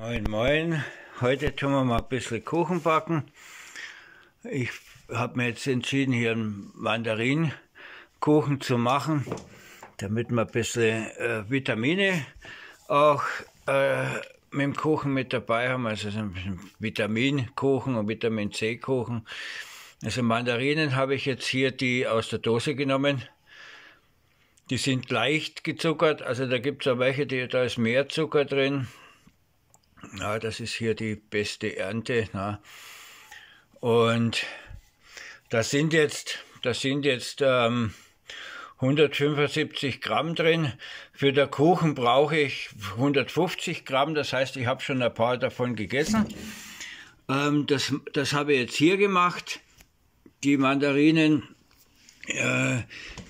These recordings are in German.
Moin, moin. Heute tun wir mal ein bisschen Kuchen backen. Ich habe mir jetzt entschieden, hier einen Mandarinkuchen zu machen, damit wir ein bisschen äh, Vitamine auch äh, mit dem Kuchen mit dabei haben. Also so ein Vitaminkuchen und Vitamin C-Kuchen. Also Mandarinen habe ich jetzt hier die aus der Dose genommen. Die sind leicht gezuckert, also da gibt es auch welche, die, da ist mehr Zucker drin, na, das ist hier die beste Ernte. Na. Und das sind jetzt, das sind jetzt ähm, 175 Gramm drin. Für den Kuchen brauche ich 150 Gramm, das heißt, ich habe schon ein paar davon gegessen. Ähm, das, das habe ich jetzt hier gemacht. Die Mandarinen äh,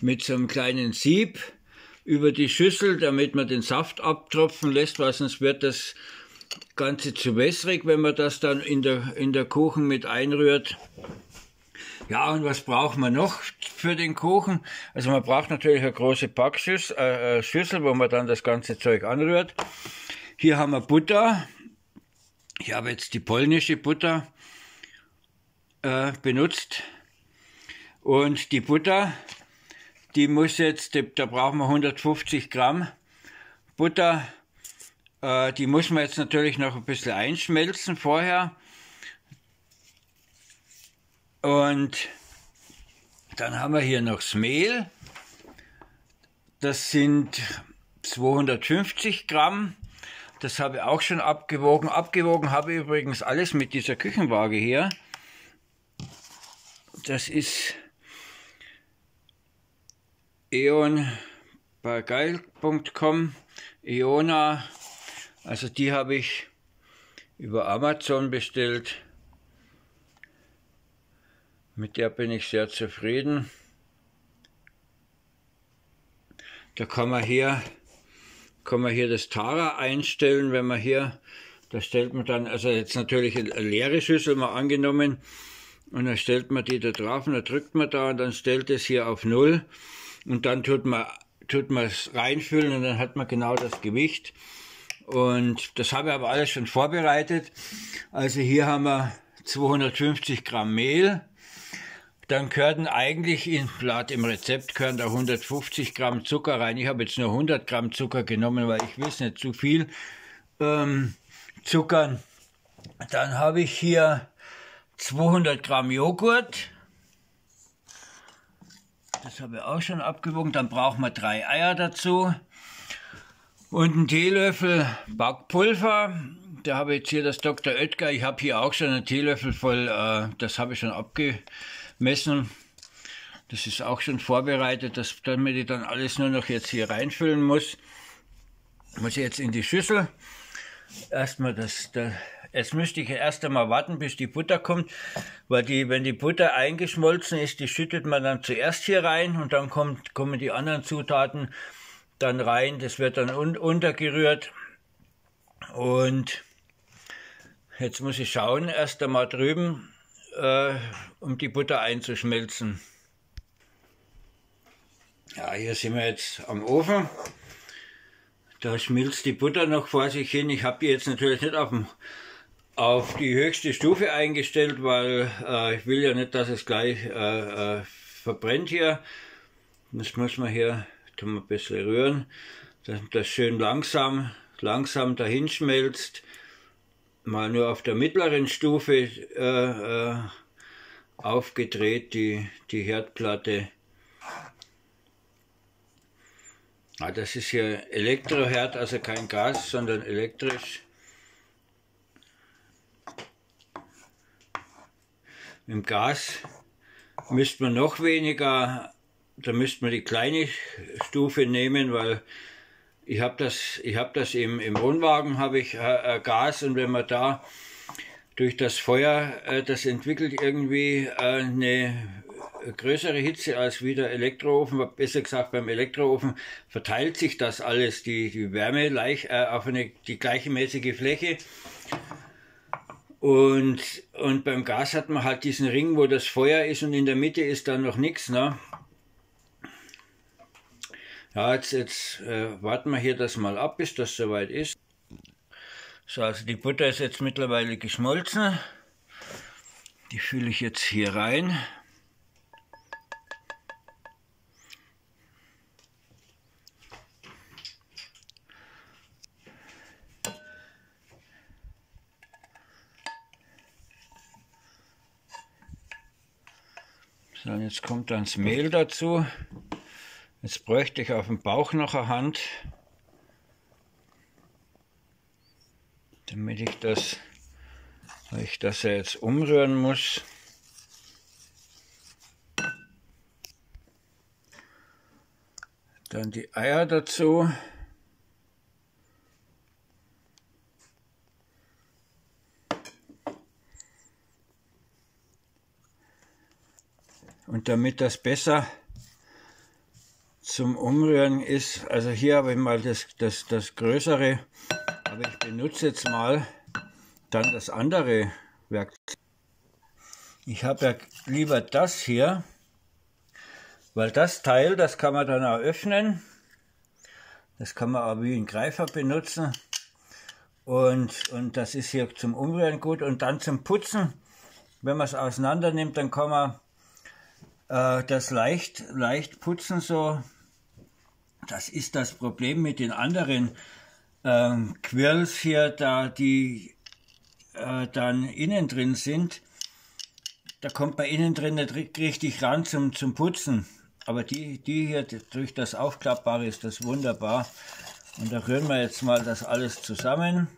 mit so einem kleinen Sieb über die Schüssel, damit man den Saft abtropfen lässt, weil sonst wird das Ganze zu wässrig, wenn man das dann in der, in der Kuchen mit einrührt. Ja, und was braucht man noch für den Kuchen? Also man braucht natürlich eine große Backschüssel, äh, äh, Schüssel, wo man dann das ganze Zeug anrührt. Hier haben wir Butter. Ich habe jetzt die polnische Butter äh, benutzt. Und die Butter, die muss jetzt, da brauchen wir 150 Gramm Butter äh, die muss man jetzt natürlich noch ein bisschen einschmelzen vorher. Und dann haben wir hier noch das Mehl. Das sind 250 Gramm. Das habe ich auch schon abgewogen. Abgewogen habe ich übrigens alles mit dieser Küchenwaage hier. Das ist eon bei geil.com, Iona also die habe ich über Amazon bestellt. Mit der bin ich sehr zufrieden. Da kann man hier, kann man hier das Tara einstellen, wenn man hier, da stellt man dann, also jetzt natürlich eine leere Schüssel mal angenommen, und dann stellt man die da drauf und dann drückt man da und dann stellt es hier auf Null und dann tut man, tut man es reinfüllen und dann hat man genau das Gewicht. Und das habe ich aber alles schon vorbereitet. Also hier haben wir 250 Gramm Mehl. Dann gehörten eigentlich, in, laut im Rezept, gehören da 150 Gramm Zucker rein. Ich habe jetzt nur 100 Gramm Zucker genommen, weil ich will es nicht zu viel ähm, zuckern. Dann habe ich hier 200 Gramm Joghurt. Das habe ich auch schon abgewogen. Dann brauchen wir drei Eier dazu. Und einen Teelöffel Backpulver. Da habe ich jetzt hier das Dr. Oetker. Ich habe hier auch schon einen Teelöffel voll. Äh, das habe ich schon abgemessen. Das ist auch schon vorbereitet, dass, damit ich dann alles nur noch jetzt hier reinfüllen muss. Muss ich jetzt in die Schüssel. Erstmal das, das Jetzt müsste ich erst einmal warten, bis die Butter kommt, weil die, wenn die Butter eingeschmolzen ist, die schüttet man dann zuerst hier rein und dann kommt, kommen die anderen Zutaten dann rein, das wird dann un untergerührt. Und jetzt muss ich schauen, erst einmal drüben, äh, um die Butter einzuschmelzen. Ja, hier sind wir jetzt am Ofen. Da schmilzt die Butter noch vor sich hin. Ich habe die jetzt natürlich nicht auf, dem, auf die höchste Stufe eingestellt, weil äh, ich will ja nicht, dass es gleich äh, äh verbrennt hier. Das muss man hier tun wir ein bisschen rühren, dass das schön langsam, langsam dahin schmilzt. Mal nur auf der mittleren Stufe äh, äh aufgedreht, die, die Herdplatte. Ah, das ist hier Elektroherd, also kein Gas, sondern elektrisch. Mit dem Gas müsste man noch weniger da müsste man die kleine Stufe nehmen, weil ich habe das, ich hab das im, im Wohnwagen habe ich äh, äh, Gas und wenn man da durch das Feuer, äh, das entwickelt irgendwie äh, eine größere Hitze als wie der Elektroofen, besser gesagt beim Elektroofen verteilt sich das alles, die, die Wärme leicht, äh, auf eine, die gleichmäßige Fläche. Und, und beim Gas hat man halt diesen Ring, wo das Feuer ist und in der Mitte ist dann noch nichts. Ne? ja, jetzt, jetzt äh, warten wir hier das mal ab, bis das soweit ist. So, also die Butter ist jetzt mittlerweile geschmolzen. Die fülle ich jetzt hier rein. So, jetzt kommt dann das Mehl dazu. Jetzt bräuchte ich auf dem Bauch noch eine Hand, damit ich das, weil ich das ja jetzt umrühren muss. Dann die Eier dazu. Und damit das besser zum Umrühren ist, also hier habe ich mal das, das, das größere, aber ich benutze jetzt mal dann das andere Werkzeug. Ich habe ja lieber das hier, weil das Teil, das kann man dann auch öffnen. Das kann man auch wie ein Greifer benutzen. Und, und das ist hier zum Umrühren gut. Und dann zum Putzen, wenn man es auseinander nimmt, dann kann man äh, das leicht, leicht putzen so, das ist das Problem mit den anderen ähm, Quirls hier, da die äh, dann innen drin sind. Da kommt man innen drin nicht richtig ran zum, zum Putzen. Aber die, die hier durch das Aufklappbare ist das wunderbar. Und da rühren wir jetzt mal das alles zusammen.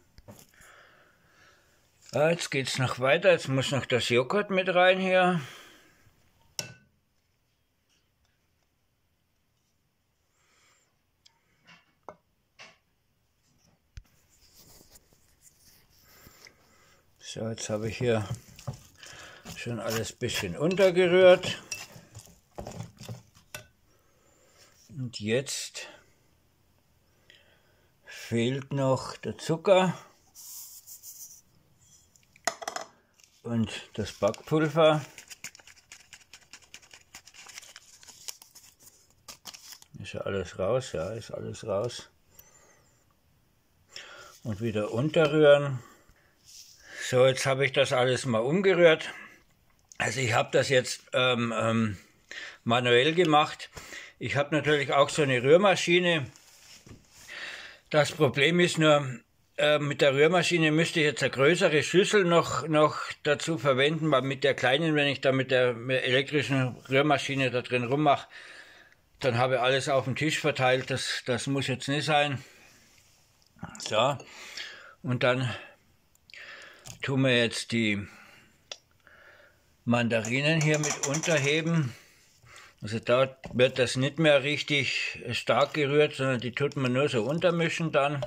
Ja, ah, jetzt geht's noch weiter. Jetzt muss noch das Joghurt mit rein hier. So, jetzt habe ich hier schon alles ein bisschen untergerührt. Und jetzt fehlt noch der Zucker und das Backpulver. Ist ja alles raus, ja, ist alles raus. Und wieder unterrühren. So, jetzt habe ich das alles mal umgerührt. Also ich habe das jetzt ähm, ähm, manuell gemacht. Ich habe natürlich auch so eine Rührmaschine. Das Problem ist nur, äh, mit der Rührmaschine müsste ich jetzt eine größere Schüssel noch, noch dazu verwenden, weil mit der kleinen, wenn ich da mit der, elektrischen Rührmaschine da drin rummache, dann habe ich alles auf dem Tisch verteilt. Das, das muss jetzt nicht sein. So. Und dann tun wir jetzt die Mandarinen hier mit unterheben. Also da wird das nicht mehr richtig stark gerührt, sondern die tut man nur so untermischen dann.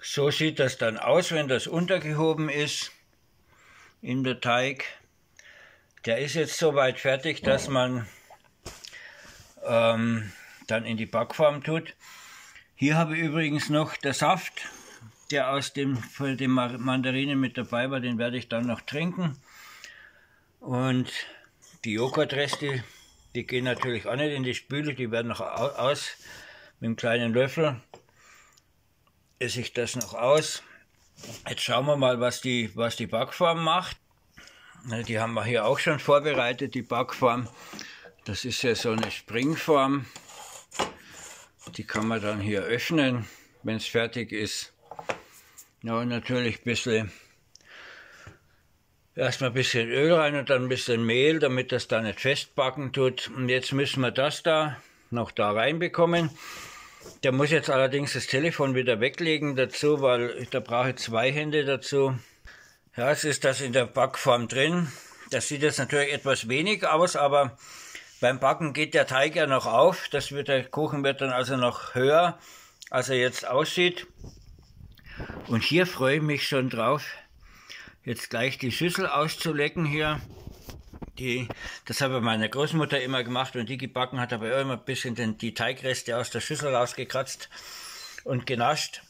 So sieht das dann aus, wenn das untergehoben ist in der Teig. Der ist jetzt soweit fertig, dass man ähm, dann in die Backform tut. Hier habe ich übrigens noch der Saft der aus dem, von dem Mandarinen mit dabei war, den werde ich dann noch trinken. Und die Joghurtreste, die gehen natürlich auch nicht in die Spüle, die werden noch aus mit einem kleinen Löffel. Esse ich das noch aus. Jetzt schauen wir mal, was die, was die Backform macht. Die haben wir hier auch schon vorbereitet, die Backform. Das ist ja so eine Springform. Die kann man dann hier öffnen, wenn es fertig ist. Ja, natürlich ein bisschen. Erstmal ein bisschen Öl rein und dann ein bisschen Mehl, damit das da nicht festbacken tut. Und jetzt müssen wir das da noch da reinbekommen. Der muss jetzt allerdings das Telefon wieder weglegen dazu, weil da brauche ich zwei Hände dazu. Ja, es ist das in der Backform drin. Das sieht jetzt natürlich etwas wenig aus, aber beim Backen geht der Teig ja noch auf. Das wird, der Kuchen wird dann also noch höher, als er jetzt aussieht. Und hier freue ich mich schon drauf, jetzt gleich die Schüssel auszulecken hier. Die, das habe meine Großmutter immer gemacht und die gebacken hat, aber immer ein bisschen den, die Teigreste aus der Schüssel rausgekratzt und genascht.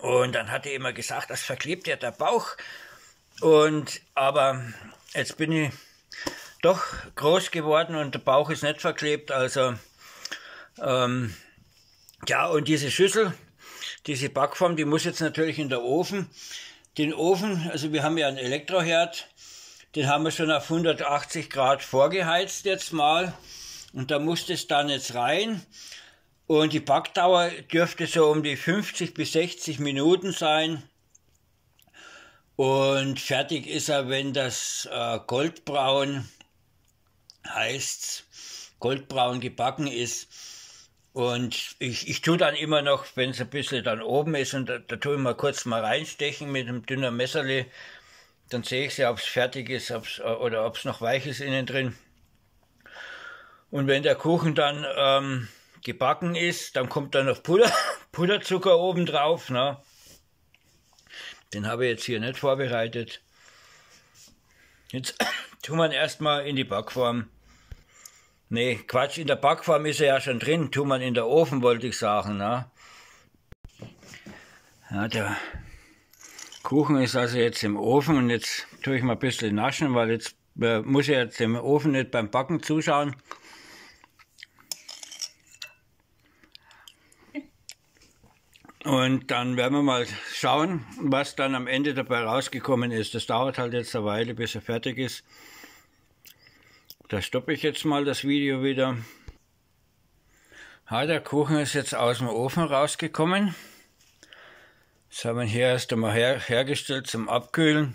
Und dann hat er immer gesagt, das verklebt ja der Bauch. Und, aber jetzt bin ich doch groß geworden und der Bauch ist nicht verklebt, also, ähm, ja, und diese Schüssel, diese Backform, die muss jetzt natürlich in der Ofen. Den Ofen, also wir haben ja einen Elektroherd, den haben wir schon auf 180 Grad vorgeheizt jetzt mal. Und da muss das dann jetzt rein. Und die Backdauer dürfte so um die 50 bis 60 Minuten sein. Und fertig ist er, wenn das äh, Goldbraun heißt, Goldbraun gebacken ist. Und ich, ich tue dann immer noch, wenn es ein bisschen dann oben ist, und da, da tue ich mal kurz mal reinstechen mit einem dünnen Messerli, dann sehe ich ja, ob es fertig ist ob's, oder ob es noch weich ist innen drin. Und wenn der Kuchen dann ähm, gebacken ist, dann kommt da noch Puder, Puderzucker oben drauf. Ne? Den habe ich jetzt hier nicht vorbereitet. Jetzt tun wir ihn erstmal in die Backform. Nee, Quatsch, in der Backform ist er ja schon drin. Tu man in der Ofen, wollte ich sagen. Ne? Ja, der Kuchen ist also jetzt im Ofen und jetzt tue ich mal ein bisschen naschen, weil jetzt äh, muss ich jetzt im Ofen nicht beim Backen zuschauen. Und dann werden wir mal schauen, was dann am Ende dabei rausgekommen ist. Das dauert halt jetzt eine Weile, bis er fertig ist. Da stoppe ich jetzt mal das Video wieder. Ah, der Kuchen ist jetzt aus dem Ofen rausgekommen. Das haben wir hier erst einmal her hergestellt zum Abkühlen.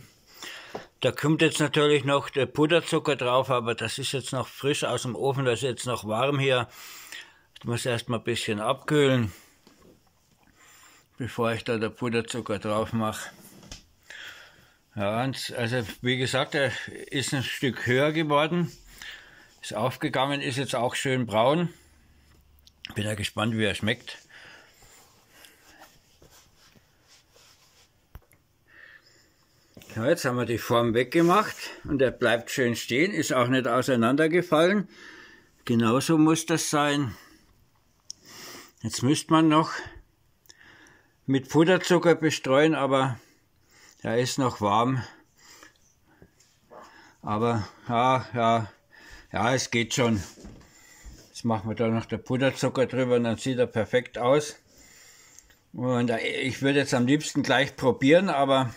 Da kommt jetzt natürlich noch der Puderzucker drauf, aber das ist jetzt noch frisch aus dem Ofen, das ist jetzt noch warm hier. Ich muss erst mal ein bisschen abkühlen, bevor ich da der Puderzucker drauf mache. Ja, also wie gesagt, er ist ein Stück höher geworden. Ist aufgegangen, ist jetzt auch schön braun. Bin ja gespannt, wie er schmeckt. Ja, jetzt haben wir die Form weggemacht und er bleibt schön stehen, ist auch nicht auseinandergefallen. Genauso muss das sein. Jetzt müsste man noch mit Puderzucker bestreuen, aber er ist noch warm. Aber ja, ja, ja, es geht schon. Jetzt machen wir da noch der Puderzucker drüber und dann sieht er perfekt aus. Und ich würde jetzt am liebsten gleich probieren, aber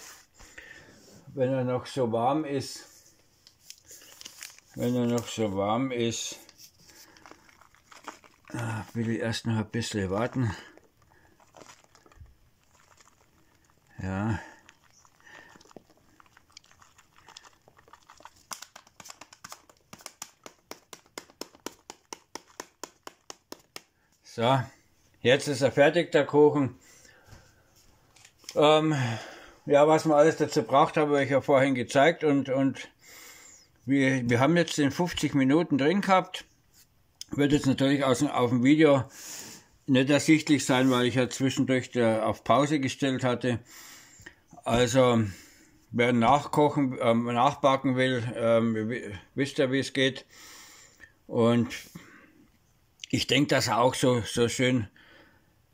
wenn er noch so warm ist, wenn er noch so warm ist, ah, will ich erst noch ein bisschen warten. Ja. So, jetzt ist er fertig, der Kuchen. Ähm, ja, was man alles dazu braucht, habe ich ja vorhin gezeigt. Und, und wir, wir haben jetzt den 50 Minuten drin gehabt. Wird jetzt natürlich aus, auf dem Video nicht ersichtlich sein, weil ich ja zwischendurch der, auf Pause gestellt hatte. Also, wer nachkochen, ähm, nachbacken will, ähm, wisst ihr, wie es geht. Und ich denke, dass er auch so, so schön,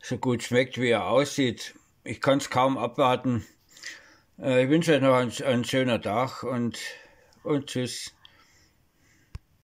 so gut schmeckt, wie er aussieht. Ich kann es kaum abwarten. Äh, ich wünsche euch noch einen, einen schönen Tag und, und tschüss.